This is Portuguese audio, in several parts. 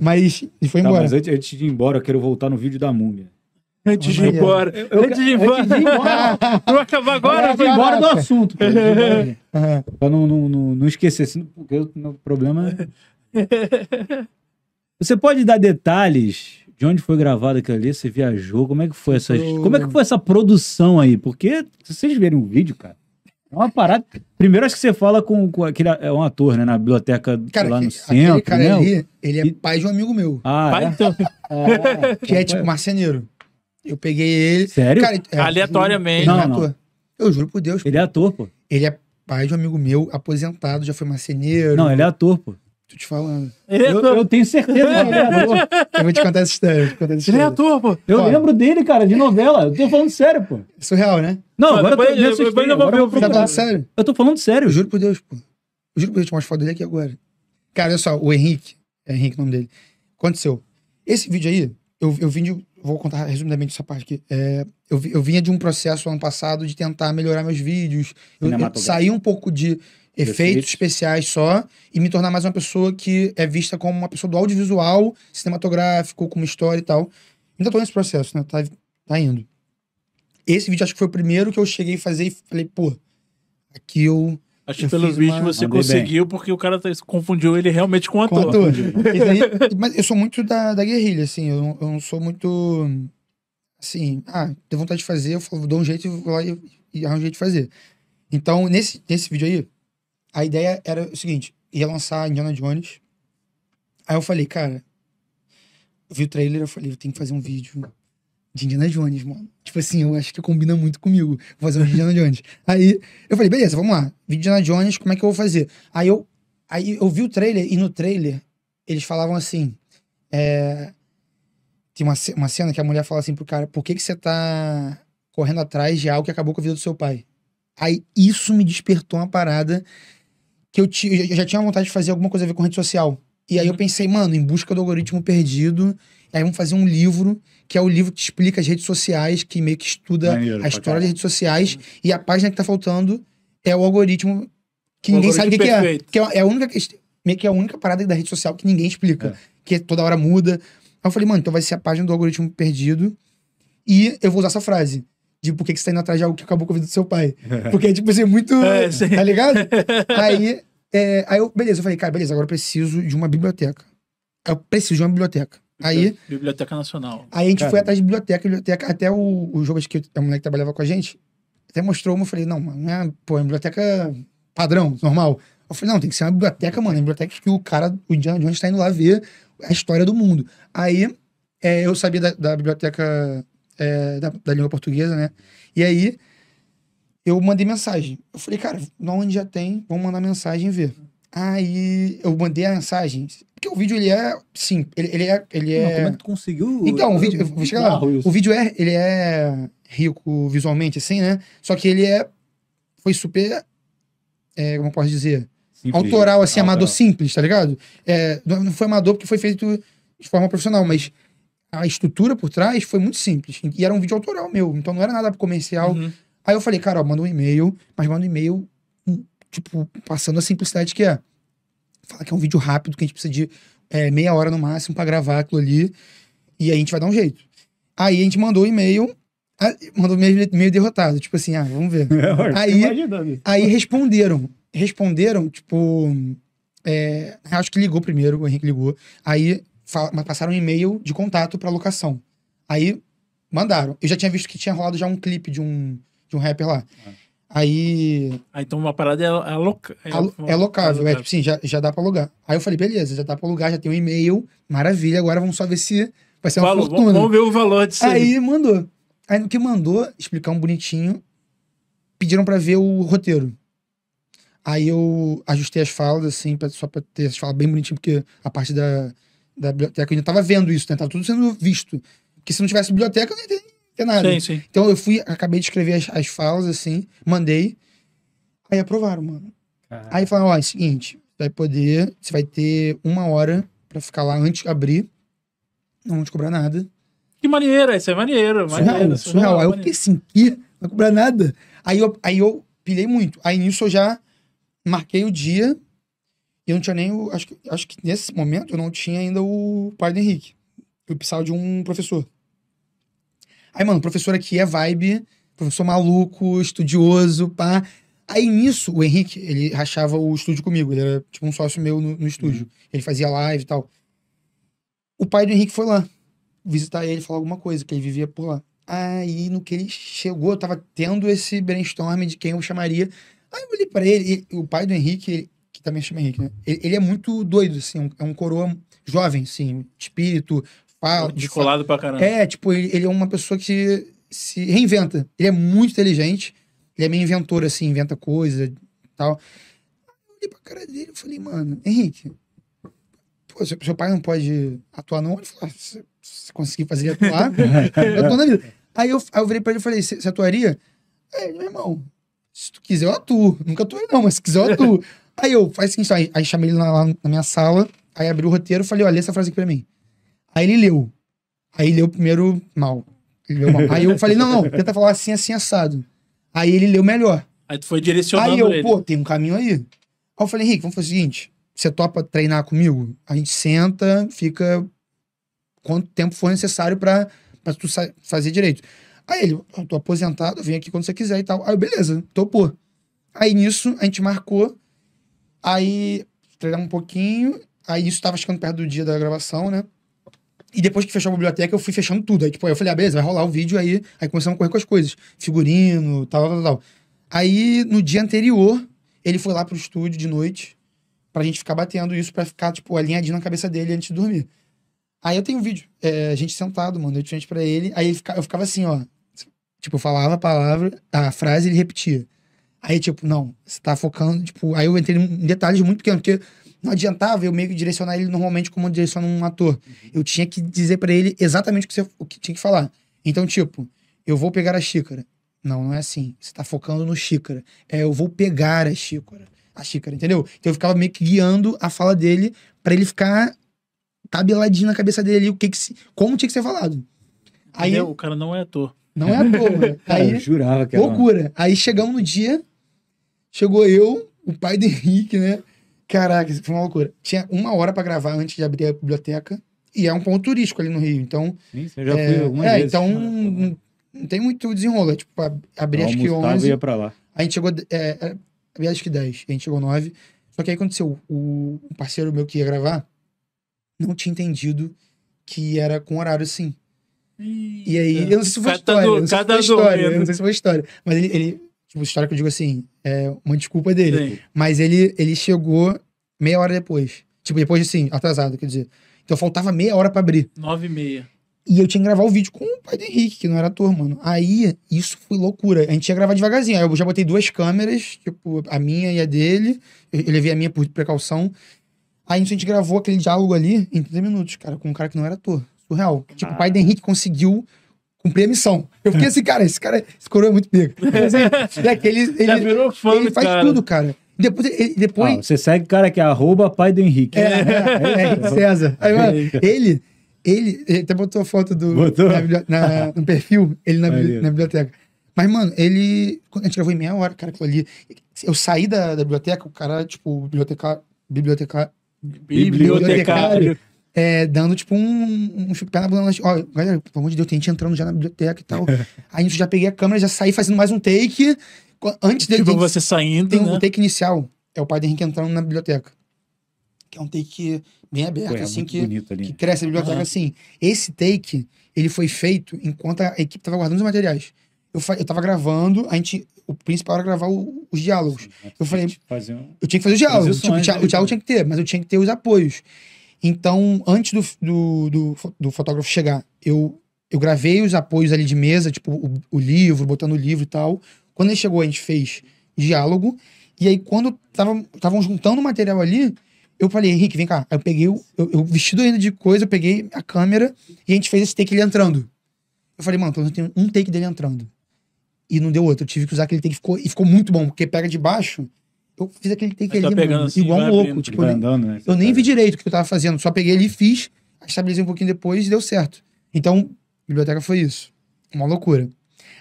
Mas. E foi tá, embora. mas antes, antes de ir embora, eu quero voltar no vídeo da múmia. Antes de ir embora. Eu, eu, antes de ir embora. Antes acabar agora. Eu vou embora do assunto. É. Pra não, não, não, não esquecer, porque o meu problema é... Você pode dar detalhes de onde foi gravado aquilo ali? Você viajou? Como é que foi essa, oh. como é que foi essa produção aí? Porque se vocês verem o vídeo, cara, é uma parada. Primeiro, acho que você fala com, com aquele. É um ator, né? Na biblioteca cara, lá no centro. Aquele cara né? ali, ele é e... pai de um amigo meu. Ah, é? pai é? Então. é, que é tipo marceneiro. Eu peguei ele. Sério? Cara, é, Aleatoriamente. Ele, ele é não, é não. Eu juro por Deus. Ele é pô. é ator, pô. Ele é pai de um amigo meu, aposentado, já foi marceneiro. Não, ele é ator, pô. Tô te falando. Ele é eu, eu tenho certeza que é ator. Eu vou te contar essa história. Te contar essa história. Ele é ator, pô. Eu lembro dele, cara, de novela. Eu tô falando sério, pô. É surreal, né? Não, agora depois, eu tô, depois, eu vou ver o Tá falando sério? Eu tô falando sério. Eu juro por Deus, pô. Eu juro por Deus, te mostro foto dele aqui agora. Cara, olha só, o Henrique. É Henrique o nome dele. Aconteceu. Esse vídeo aí, eu, eu vim de. Vou contar resumidamente essa parte aqui. É, eu, eu vinha de um processo ano passado de tentar melhorar meus vídeos. Eu, eu saí um pouco de efeitos especiais só e me tornar mais uma pessoa que é vista como uma pessoa do audiovisual, cinematográfico, com uma história e tal. Ainda tô nesse processo, né? Tá, tá indo. Esse vídeo acho que foi o primeiro que eu cheguei a fazer e falei, pô, aqui eu. Acho que pelo vídeo uma... você Andei conseguiu bem. porque o cara tá, confundiu ele realmente com o ator. Com ator. mas eu sou muito da, da guerrilha, assim, eu não, eu não sou muito. Assim, ah, tenho vontade de fazer, eu dou um jeito e vou lá e, e arranjo um jeito de fazer. Então, nesse, nesse vídeo aí, a ideia era o seguinte: ia lançar Indiana Jones. Aí eu falei, cara, eu vi o trailer, eu falei, eu tenho que fazer um vídeo de Indiana Jones, mano. Tipo assim, eu acho que combina muito comigo vou fazer um de Indiana Jones. Aí eu falei, beleza, vamos lá. Vídeo de Indiana Jones, como é que eu vou fazer? Aí eu, aí eu vi o trailer e no trailer eles falavam assim: é, tem uma, uma cena que a mulher fala assim pro cara, por que, que você tá correndo atrás de algo que acabou com a vida do seu pai? Aí isso me despertou uma parada que eu, eu, já tinha vontade de fazer alguma coisa a ver com rede social. E aí eu uhum. pensei, mano, em busca do algoritmo perdido. aí vamos fazer um livro, que é o livro que explica as redes sociais, que meio que estuda Maneiro, a história das redes sociais. Uhum. E a página que tá faltando é o algoritmo que o ninguém algoritmo sabe o que, é. Que é, é a única meio que é a única parada da rede social que ninguém explica. É. Que toda hora muda. Aí eu falei, mano, então vai ser a página do algoritmo perdido. E eu vou usar essa frase de por que, você tá indo atrás de algo que acabou com a vida do seu pai. Porque, tipo assim, é muito. É, tá ligado? aí, é, aí eu, beleza, eu falei, cara, beleza, agora eu preciso de uma biblioteca. Eu preciso de uma biblioteca. Aí, biblioteca Nacional. Aí a gente cara. foi atrás de biblioteca, biblioteca. Até o, o Jogas, que mulher que trabalhava com a gente, até mostrou uma. Eu falei, não, mano, não é, pô, é biblioteca padrão, normal. Eu falei, não, tem que ser uma biblioteca, mano. É uma biblioteca que o cara, o Indiana Jones, tá indo lá ver a história do mundo. Aí, é, eu sabia da, da biblioteca é, da, da língua portuguesa, né? E aí eu mandei mensagem. Eu falei, cara, onde já tem, vamos mandar mensagem e ver. Aí eu mandei a mensagem. Porque o vídeo ele é. Sim, ele, ele é. Ele é... Não, como é que tu conseguiu? Então, o vídeo. vou chegar lá. Isso. O vídeo é, ele é rico visualmente, assim, né? Só que ele é. Foi super. É, como eu posso dizer? Simples. Autoral, assim, ah, amador simples, tá ligado? É, não foi amador porque foi feito de forma profissional, mas a estrutura por trás foi muito simples. E era um vídeo autoral meu, então não era nada comercial. Uhum. Aí eu falei, cara, ó, manda um e-mail, mas manda um e-mail, hum, tipo, passando a simplicidade que é. Fala que é um vídeo rápido, que a gente precisa de é, meia hora no máximo para gravar aquilo ali. E aí a gente vai dar um jeito. Aí a gente mandou o um e-mail, mandou meio, meio derrotado, tipo assim, ah, vamos ver. É, aí, aí responderam. Responderam, tipo. É, acho que ligou primeiro, o Henrique ligou. Aí passaram um e-mail de contato para locação. Aí mandaram. Eu já tinha visto que tinha rolado já um clipe de um, de um rapper lá. É. Aí. Aí ah, então uma parada é, é, loca... é, é locável. É, tipo, sim, já, já dá pra alugar. Aí eu falei, beleza, já dá pra alugar, já tem um e-mail, maravilha, agora vamos só ver se vai ser uma Valor, fortuna. Vamos ver o valor disso. Aí, aí mandou. Aí no que mandou, explicar um bonitinho, pediram pra ver o roteiro. Aí eu ajustei as falas, assim, pra, só pra ter as falas bem bonitinho, porque a parte da da biblioteca, eu ainda tava vendo isso, né? Tava tudo sendo visto. Porque se não tivesse biblioteca, eu não ia ter nada. Sim, sim. Então eu fui, acabei de escrever as, as falas, assim, mandei. Aí aprovaram, mano. Ah. Aí falaram, ó, é o seguinte, vai poder, você vai ter uma hora para ficar lá antes de abrir. Não vão te cobrar nada. Que maneiro, isso é maneiro. É surreal, maneiro, surreal. surreal. Aí eu fiquei assim, que? Não vai cobrar nada? Aí eu, aí eu pilhei muito. Aí nisso eu já marquei o dia, e não tinha nem o. Acho, acho que nesse momento eu não tinha ainda o pai do Henrique. Eu precisava de um professor. Aí, mano, o professor aqui é vibe, professor maluco, estudioso, pá. Aí nisso, o Henrique, ele rachava o estúdio comigo, ele era tipo um sócio meu no, no estúdio. Uhum. Ele fazia live e tal. O pai do Henrique foi lá visitar ele, falar alguma coisa, que ele vivia por lá. Aí no que ele chegou, eu tava tendo esse brainstorm de quem eu chamaria. Aí eu olhei pra ele, e, o pai do Henrique, ele, que também chama Henrique, né? Ele, ele é muito doido, assim, é um coroa jovem, assim, espírito, fala. Descolado pra caramba. É, tipo, ele, ele é uma pessoa que se reinventa. Ele é muito inteligente, ele é meio inventor, assim, inventa coisa e tal. Eu olhei pra cara dele e falei, mano, Henrique, pô, seu, seu, pai não pode atuar, não? Ele falou, ah, se, conseguir fazer ele atuar, eu tô na vida. Aí eu, aí eu virei pra ele e falei, você atuaria? É, meu irmão, se tu quiser, eu atuo. Nunca atuei, não, mas se quiser, eu atuo. Aí eu, faz assim, aí, aí chamei ele lá, na minha sala, aí abri o roteiro, falei, olha, lê essa frase aqui pra mim. Aí ele leu. Aí leu primeiro mal. Leu mal. Aí eu falei, não, não, tenta falar assim, assim, assado. Aí ele leu melhor. Aí tu foi direcionando Aí eu, ele. pô, tem um caminho aí. Aí eu falei, Henrique, vamos fazer o seguinte, você topa treinar comigo? A gente senta, fica quanto tempo for necessário pra, pra tu fazer direito. Aí ele, eu tô aposentado, vem aqui quando você quiser e tal. Aí eu, beleza, topou. Aí nisso, a gente marcou Aí treinamos um pouquinho, aí isso tava chegando perto do dia da gravação, né? E depois que fechou a biblioteca, eu fui fechando tudo. Aí, tipo, aí eu falei, ah, beleza, vai rolar o vídeo aí. Aí começamos a correr com as coisas. Figurino, tal, tal, tal. Aí, no dia anterior, ele foi lá pro estúdio de noite pra gente ficar batendo isso, pra ficar, tipo, alinhadinho na cabeça dele antes de dormir. Aí eu tenho um vídeo, é, a gente sentado, mano, eu de frente pra ele. Aí ele fica, eu ficava assim, ó. Tipo, eu falava a palavra, a frase ele repetia. Aí, tipo, não, você tá focando, tipo, aí eu entrei em detalhes muito pequenos, porque não adiantava eu meio que direcionar ele normalmente como direciono um ator. Uhum. Eu tinha que dizer para ele exatamente o que, você, o que tinha que falar. Então, tipo, eu vou pegar a xícara. Não, não é assim. Você tá focando no xícara. É, eu vou pegar a xícara. A xícara, entendeu? Então eu ficava meio que guiando a fala dele para ele ficar tabeladinho na cabeça dele ali o que que se, como tinha que ser falado. Aí, entendeu? o cara não é ator. Não é ator, né? Aí, eu jurava que era. Loucura. Aí chegamos no dia, Chegou eu, o pai do Henrique, né? Caraca, isso foi uma loucura. Tinha uma hora para gravar antes de abrir a biblioteca. E é um ponto turístico ali no Rio. Então. Isso, eu já é, fui algumas é, vezes. Então, ah, tá não tem muito desenrolo. É, tipo, abrir então, acho que 11. Ia pra lá. A gente chegou. É, é acho que 10. A gente chegou 9. Só que aí aconteceu. O, um parceiro meu que ia gravar não tinha entendido que era com horário assim E aí, eu não sei se foi história. Do, não, sei se foi história não sei se foi história. Mas ele, ele Tipo, história que eu digo assim, é uma desculpa dele. Sim. Mas ele, ele chegou meia hora depois. Tipo, depois assim, atrasado, quer dizer. Então faltava meia hora para abrir. Nove e meia. E eu tinha que gravar o vídeo com o pai do Henrique, que não era ator, mano. Aí, isso foi loucura. A gente ia gravar devagarzinho. Aí eu já botei duas câmeras, tipo, a minha e a dele. Eu, eu levei a minha por precaução. Aí a gente gravou aquele diálogo ali em 30 minutos, cara, com um cara que não era ator. Surreal. Tipo, o pai do Henrique conseguiu cumprir a missão. Eu fiquei é. assim, cara, esse cara, esse coroa é muito pego. é, que ele, ele, Já virou fã, ele faz cara. tudo, cara. Depois, ele, depois... Ah, você segue o cara que é arroba pai do Henrique. É, é, é, é Henrique César. Aí, mano, ele, ele, ele até botou a foto do, botou? Na, na, no perfil, ele na, na, biblioteca. Mas, mano, ele. A gente gravou em meia hora, cara, aquilo ali. Eu saí da, da biblioteca, o cara, tipo, biblioteca, bibliotecário. bibliotecário é, dando, tipo, um, um pé na bunda. Ó, galera, pelo amor de Deus, tem gente entrando já na biblioteca e tal. Aí eu já peguei a câmera, já saí fazendo mais um take. Antes dele. Tipo, tem, você saindo. Tem né? um take inicial. É o pai do Henrique entrando na biblioteca. Que é um take bem aberto, Ué, é assim, que, que né? cresce a biblioteca uhum. assim. Esse take, ele foi feito enquanto a equipe tava guardando os materiais. Eu, eu tava gravando, a gente. O principal era gravar o, os diálogos. Sim, eu falei. Um... Eu tinha que fazer os diálogos. Tipo, né? o diálogo tinha que ter, mas eu tinha que ter os apoios. Então, antes do, do, do, do fotógrafo chegar, eu, eu gravei os apoios ali de mesa, tipo o, o, livro, botando o livro e tal. Quando ele chegou, a gente fez diálogo. E aí, quando estavam juntando o material ali, eu falei, Henrique, vem cá. Aí eu peguei, o, eu, eu, vestido ainda de coisa, eu peguei a câmera e a gente fez esse take ele entrando. Eu falei, mano, então eu tenho um take dele entrando. E não deu outro. Eu tive que usar aquele take ficou, e ficou muito bom, porque pega de baixo eu fiz aquele take tá ali, tá mano, assim, igual um louco. Abrindo, tipo, andando, né? Eu nem vi tá- direito o que eu tava fazendo, só peguei ali e fiz, estabilizei um pouquinho depois e deu certo. Então, biblioteca foi isso. Uma loucura.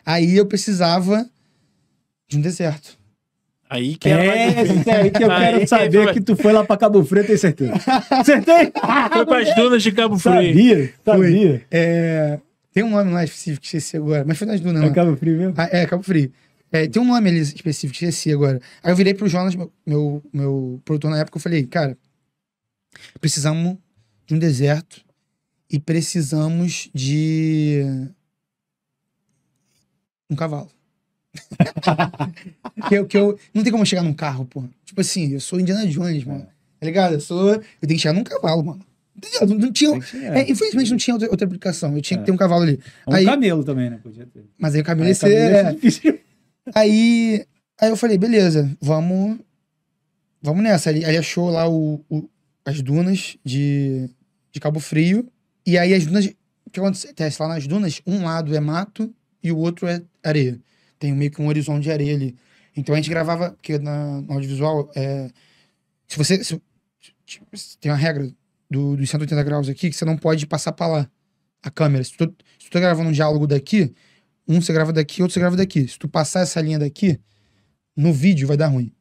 Aí eu precisava de um deserto. Aí que é, é aí que eu aí, quero saber foi... que tu foi lá pra Cabo Frio, tenho certeza. Acertei? Foi pras dunas de Cabo Frio. Sabia, sabia. É... Tem um nome lá específico que esqueci agora, mas foi nas dunas. É lá. Né? Cabo Frio mesmo? Ah, é, Cabo Frio. É, tem um nome ali específico, esqueci agora. Aí eu virei pro Jonas, meu, meu, meu produtor na época, eu falei, cara, precisamos de um deserto e precisamos de um cavalo. que, eu, que eu não tem como chegar num carro, pô. Tipo assim, eu sou Indiana Jones, mano. Tá ligado? Eu sou, eu tenho que chegar num cavalo, mano. Não, não tinha, é, infelizmente não tinha outra, outra aplicação. Eu tinha é. que ter um cavalo ali. É um aí, camelo também, né? Podia ter. Mas aí o camelo aí, ia ser. É. Aí, aí eu falei, beleza, vamos, vamos nessa. Ele, ele achou lá o, o, as dunas de, de Cabo Frio. E aí as dunas. O que acontece? Lá nas dunas, um lado é mato e o outro é areia. Tem meio que um horizonte de areia ali. Então a gente gravava, porque na, no audiovisual, é, se você. Se, tipo, tem uma regra do, dos 180 graus aqui que você não pode passar para lá a câmera. Se tu, se tu tá gravando um diálogo daqui, um você grava daqui, outro você grava daqui. Se tu passar essa linha daqui, no vídeo vai dar ruim.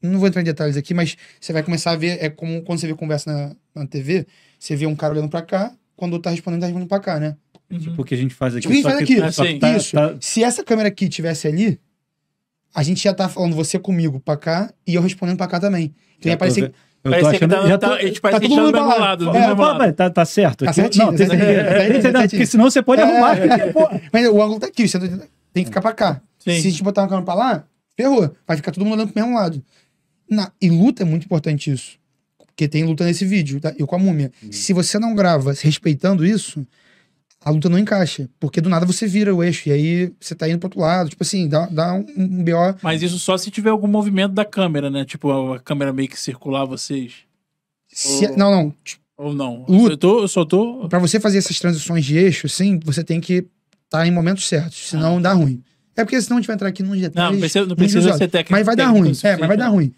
Não vou entrar em detalhes aqui, mas você vai começar a ver. É como quando você vê conversa na, na TV, você vê um cara olhando pra cá, quando outro tá respondendo, tá respondendo pra cá, né? Uhum. Tipo o que a gente faz aqui. Tipo, a gente faz aqui. Tá, tá, tá, isso. Tá... Se essa câmera aqui tivesse ali, a gente já tá falando você comigo pra cá e eu respondendo pra cá também. Então ia aparecer. Tô... Eu parece tô que tá, tá-, tá todo mundo embalado. Tá é, tá, tá, tá certo. Tá certinho, não, porque senão você pode é. arrumar. Né? Mas o ângulo tá aqui, você tem que ficar pra cá. Se a gente botar uma câmera pra lá, ferrou. Vai ficar todo mundo olhando pro mesmo lado. e luta é muito importante isso. Porque tem luta nesse vídeo, tá? eu com a múmia. Hum. Se você não grava respeitando isso, a luta não encaixa. Porque do nada você vira o eixo e aí você tá indo pro outro lado. Tipo assim, dá, dá um, um BO. Mas isso só se tiver algum movimento da câmera, né? Tipo, a câmera meio que circular vocês. Se, Ou... Não, não. Ou não. Luta. Eu, tô, eu só tô. Pra você fazer essas transições de eixo, assim, você tem que estar tá em momentos certos, senão ah. dá ruim. É porque senão a gente vai entrar aqui num detalhes. Não, precisa, não precisa ser técnico. Mas vai dar ruim. É, mas vai dar ruim.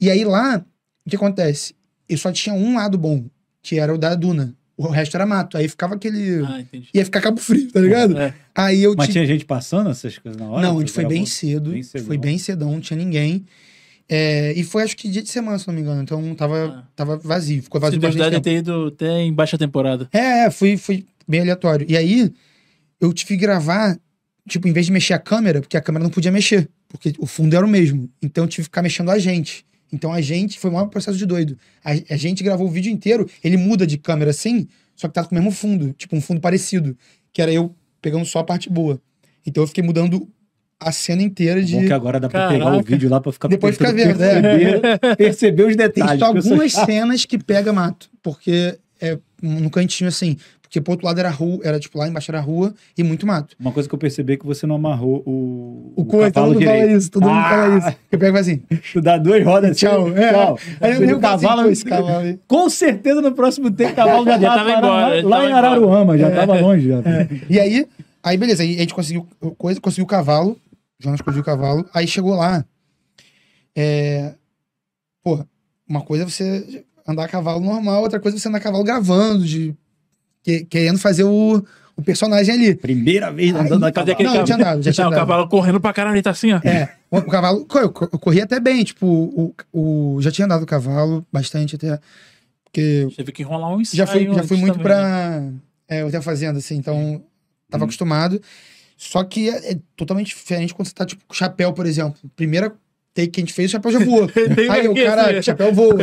E aí lá, o que acontece? Eu só tinha um lado bom, que era o da Duna o resto era mato. Aí ficava aquele. Ah, entendi. Ia ficar Cabo Frio, tá ligado? É. Aí eu Mas tinha gente passando essas coisas na hora? Não, a gente foi bem cedo, bem cedo. Foi bem cedão, não tinha ninguém. É, e foi acho que dia de semana, se não me engano. Então tava, ah. tava vazio. Ficou vazio Você bastante. ter ido até em baixa temporada. É, é foi, bem aleatório. E aí eu tive que gravar, tipo, em vez de mexer a câmera, porque a câmera não podia mexer, porque o fundo era o mesmo. Então eu tive que ficar mexendo a gente. Então a gente foi um processo de doido. A, a, gente gravou o vídeo inteiro, ele muda de câmera assim, só que tá com o mesmo fundo, tipo um fundo parecido, que era eu pegando só a parte boa. Então eu fiquei mudando a cena inteira de. Bom que agora dá pra Caraca. pegar o vídeo lá pra ficar Depois fica vendo, né? perceber, é. perceber os detalhes. Tem algumas pessoas... cenas que pega mato, porque é no cantinho assim. Porque pro outro lado era rua, era tipo lá embaixo era rua e muito mato. Uma coisa que eu percebi é que você não amarrou o. O, o coisa, todo mundo direito. fala isso, todo ah! mundo fala ah! isso. Eu pego assim. Tu dá duas rodas, tchau. Assim, tchau. É. tchau. Aí eu, eu, o assim, cavalo, assim, esse cavalo aí. Com certeza no próximo tempo o cavalo já, já tá tava embora. Lá, lá em Araruama, já é. tava longe. Já. É. E aí, aí beleza, aí a gente conseguiu coisa, conseguiu o cavalo. Jonas conseguiu o cavalo. Aí chegou lá. É. Porra, uma coisa é você andar a cavalo normal, outra coisa é você andar a cavalo gravando, de que, querendo fazer o, o personagem ali. Primeira vez andando a cavalo. Não, não tinha andado, já tinha andado. o cavalo correndo pra caramba, ele tá assim, ó. É, o, o cavalo, eu, eu corri até bem, tipo, o, o, já tinha andado o cavalo bastante até, porque... Teve que enrolar um ensaio Já fui, já fui muito também, pra né? é, a fazenda, assim, então tava hum. acostumado. Só que é, é, totalmente diferente quando você tá, tipo, com chapéu, por exemplo. Primeira take que a gente fez, o chapéu já voou. aí o cara, né? chapéu voa.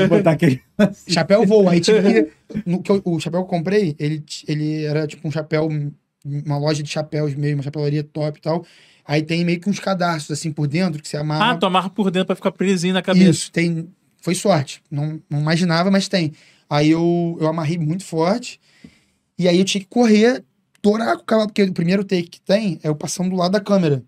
Assim. chapéu voa. Aí tinha tipo, que. No, que eu, o chapéu que eu comprei, ele, ele era tipo um chapéu, uma loja de chapéus mesmo, uma chapelaria top e tal. Aí tem meio que uns cadastros assim por dentro que você amarra. Ah, tu amarra por dentro pra ficar presinho na cabeça. Isso, tem. Foi sorte. Não, não imaginava, mas tem. Aí eu, eu amarrei muito forte. E aí eu tinha que correr, torar com o cavalo, porque o primeiro take que tem é eu passando do lado da câmera.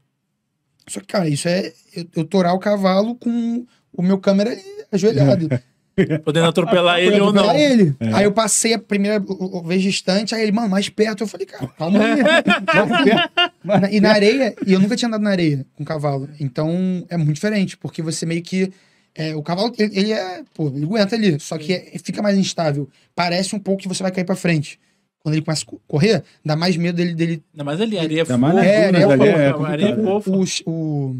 Só que, cara, isso é eu, eu torar o cavalo com o meu câmera ali ajoelhado. Podendo atropelar ele ou não. Ele. É. Aí eu passei a primeira vez distante, aí ele, mano, mais perto. Eu falei, cara, calma aí. e na areia, e eu nunca tinha andado na areia com cavalo. Então é muito diferente, porque você meio que. É, o cavalo, ele, ele, é. Pô, ele aguenta ali, só que é, fica mais instável. Parece um pouco que você vai cair pra frente quando ele começa a correr, dá mais medo dele. dele... Ainda mais ali, areia né? É, areia fofa. É, areia fofa. O,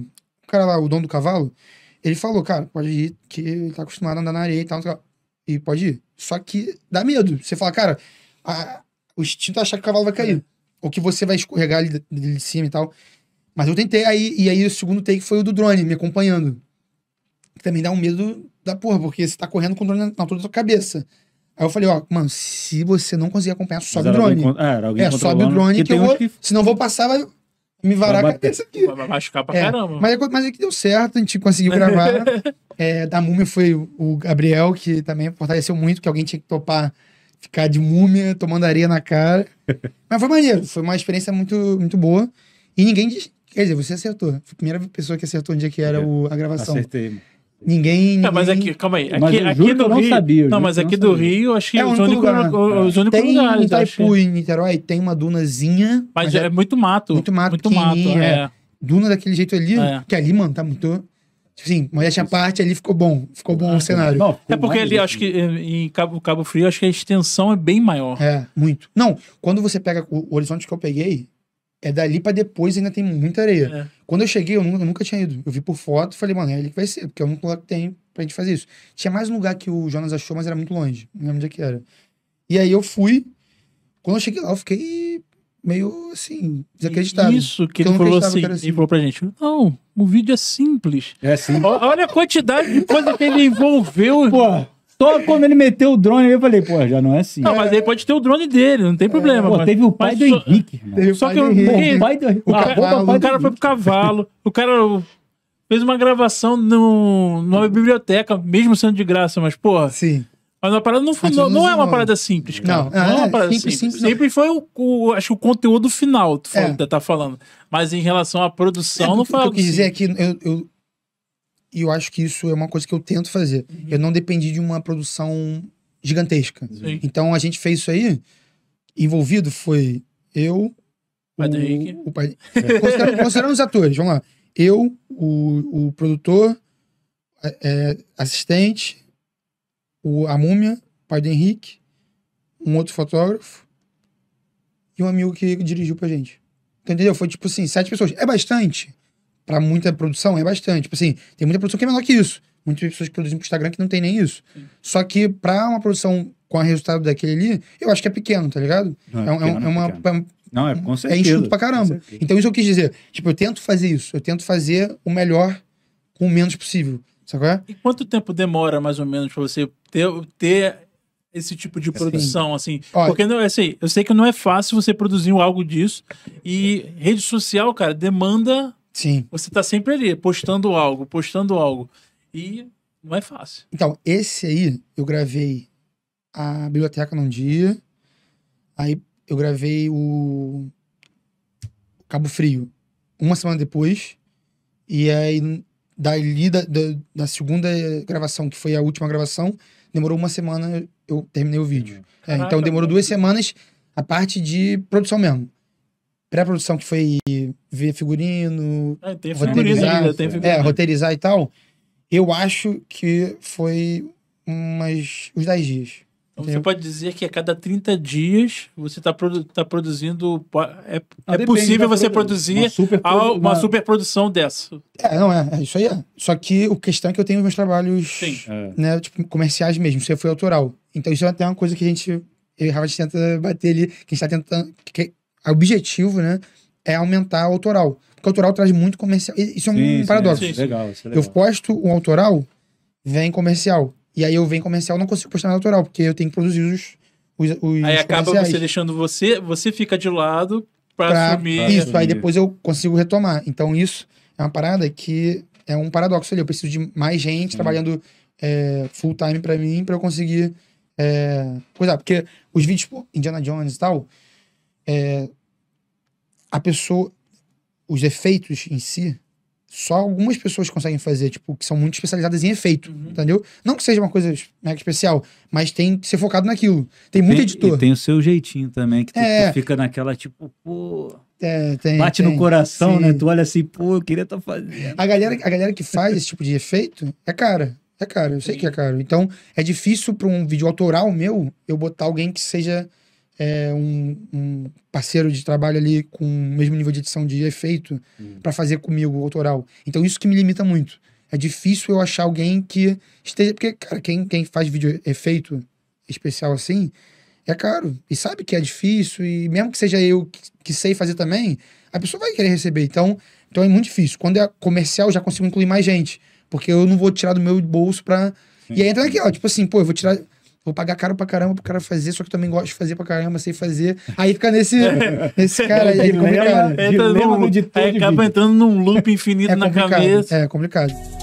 cara lá, o dono do cavalo, ele falou, cara, pode ir, que ele tá acostumado a andar na areia e tal. E pode ir. Só que dá medo. Você fala, cara, a, o instinto é achar que o cavalo vai cair. É. Ou que você vai escorregar ali de, de, cima e tal. Mas eu tentei, aí, e aí o segundo take foi o do drone, me acompanhando. Que também dá um medo da porra, porque você tá correndo com o drone na altura da sua cabeça. Aí eu falei, ó, mano, se você não conseguir acompanhar, sobe o drone. Alguém, é, alguém é sobe o drone que, que eu vou. Que... Se não vou passar, vai me varar vai a cabeça aqui. Vai machucar pra é, caramba. Mas, é mas é que deu certo, a gente conseguiu gravar. é, da múmia foi o Gabriel, que também fortaleceu muito, que alguém tinha que topar ficar de múmia, tomando areia na cara. mas foi maneiro, foi uma experiência muito, muito boa. E ninguém. Quer dizer, você acertou. Foi a primeira pessoa que acertou onde é que era o, a gravação. Acertei. Ninguém. ninguém... É, mas aqui, calma aí. Aqui, mas aqui do eu não Rio, sabia. Não, mas aqui do sabia. Rio, acho que é, os, único único, lugar, os únicos tem lugar, Tem Itaipu, em Niterói, tem uma dunazinha. Mas, mas é, é, muito mato. Muito mato, muito mato é. é. Duna daquele jeito ali, é. que ali, mano, tá muito. Tipo assim, modéstia parte, ali ficou bom. Ficou bom ah, o cenário. Não, é porque ali, acho que em Cabo, Cabo Frio, acho que a extensão é bem maior. É, muito. Não, quando você pega o horizonte que eu peguei, é dali para depois ainda tem muita areia. É. Quando eu cheguei, eu nunca, eu nunca, tinha ido. Eu vi por foto e falei, mano, é ali que vai ser, porque é o único lugar que tem pra gente fazer isso. Tinha mais um lugar que o Jonas achou, mas era muito longe. Não lembro onde é que era. E aí eu fui. Quando eu cheguei lá, eu fiquei meio assim, desacreditado. Isso, que ele falou assim, e assim, Ele falou pra gente: não, o vídeo é simples. É simples. Olha a quantidade de coisa que ele envolveu. Pô. Só quando ele meteu o drone, eu falei, pô, já não é assim. Não, mas ele pode ter o drone dele, não tem é, problema. Pô, mas... teve o pai mas do Henrique, só... Teve o só pai que do Henrique. O pai do Henrique. O, o, o cara foi pro cavalo, o cara fez uma gravação no, numa biblioteca, mesmo sendo de graça, mas, porra. Sim. Mas uma parada não, foi, não, não, é uma parada simples, cara. Não, não é uma é, parada simples. simples. Sempre foi o, o, acho, o conteúdo final, tu é. tá falando. Mas em relação à produção, é, não foi. O que eu quis dizer assim. é que eu, eu, e eu acho que isso é uma coisa que eu tento fazer. Uhum. Eu não dependi de uma produção gigantesca. Sim. Então a gente fez isso aí. Envolvido foi eu, Patrick. O, o Patrick. Considerando, considerando os atores, vamos lá. Eu, o, o produtor, é, assistente, o, a múmia, pai do Henrique, um outro fotógrafo e um amigo que dirigiu pra gente. entendeu? Foi tipo assim, sete pessoas. É bastante? para muita produção é bastante. Tipo assim, tem muita produção que é menor que isso. Muitas pessoas que produzem pro Instagram que não tem nem isso. Sim. Só que para uma produção com o resultado daquele ali, eu acho que é pequeno, tá ligado? Não, é, é, é pequeno, é, uma. É não, é com certeza. É enxuto pra caramba. Então, isso eu quis dizer. Tipo, eu tento fazer isso. Eu tento fazer o melhor com o menos possível. Sabe qual é? E quanto tempo demora, mais ou menos, pra você ter, ter esse tipo de assim, produção, assim. assim. Olha, Porque não, é assim, eu sei que não é fácil você produzir algo disso. E rede social, cara, demanda Sim. Você está sempre ali, postando algo, postando algo. E não é fácil. Então, esse aí, eu gravei a biblioteca num dia, aí eu gravei o Cabo Frio uma semana depois, e aí dali da, da, da segunda gravação, que foi a última gravação, demorou uma semana, eu terminei o vídeo. É, então Caraca, então demorou duas semanas a parte de produção mesmo pré-produção que foi ver figurino, é, tem figurino roteirizar, ainda, tem é, figurino. é, roteirizar e tal, eu acho que foi umas, uns 10 dias. Então, você pode dizer que a cada 30 dias você está produ tá produzindo. É, é possível você produzir uma, super, uma, uma dessa. É, não é, é, Isso aí é. Só que o questão é que eu tenho meus trabalhos Sim. É. Né, tipo, comerciais mesmo, isso aí foi autoral. Então isso é até uma coisa que a gente. Eu e a gente tenta bater ali, que a gente está tentando. Que, o é objetivo, né? É aumentar o autoral. Porque o autoral traz muito comercial. Isso é um sim, paradoxo. Sim, sim. É legal, isso é legal. Eu posto um autoral, vem comercial. E aí eu venho comercial, não consigo postar nada autoral, porque eu tenho que produzir os. os, os aí acaba você deixando você, você fica de lado pra assumir. Isso, assumir. aí depois eu consigo retomar. Então isso é uma parada que é um paradoxo ali. Eu preciso de mais gente hum. trabalhando é, full time pra mim, pra eu conseguir. É, coisa, porque os vídeos, pô, tipo, Indiana Jones e tal, é, a pessoa, os efeitos em si, só algumas pessoas conseguem fazer, tipo, que são muito especializadas em efeito, uhum. entendeu? Não que seja uma coisa mega especial, mas tem que ser focado naquilo. Tem, muito editor. E tem o seu jeitinho também, que tu, é... tu fica naquela, tipo, pô. É, tem, bate tem, no coração, sim. né? Tu olha assim, pô, eu queria estar tá fazendo. A galera, a galera que faz esse tipo de efeito é cara. É cara. eu sei que é caro. Então, é difícil para um vídeo autoral meu eu botar alguém que seja é, um, um, parceiro de trabalho ali com o mesmo nível de edição de efeito hum. para fazer comigo o autoral. Então isso que me limita muito. É difícil eu achar alguém que esteja. Porque, cara, quem, quem faz vídeo efeito especial assim é caro. E sabe que é difícil. E mesmo que seja eu que, que sei fazer também, a pessoa vai querer receber. Então, então é muito difícil. Quando é comercial, já consigo incluir mais gente. Porque eu não vou tirar do meu bolso pra. E aí entra aqui, ó, tipo assim, pô, eu vou tirar. Vou pagar caro pra caramba pro cara fazer, só que eu também gosto de fazer pra caramba, sei fazer. Aí fica nesse, nesse cara aí, é complicado. Dilema, dilema no, é, acaba entrando num loop infinito é na cabeça. É complicado.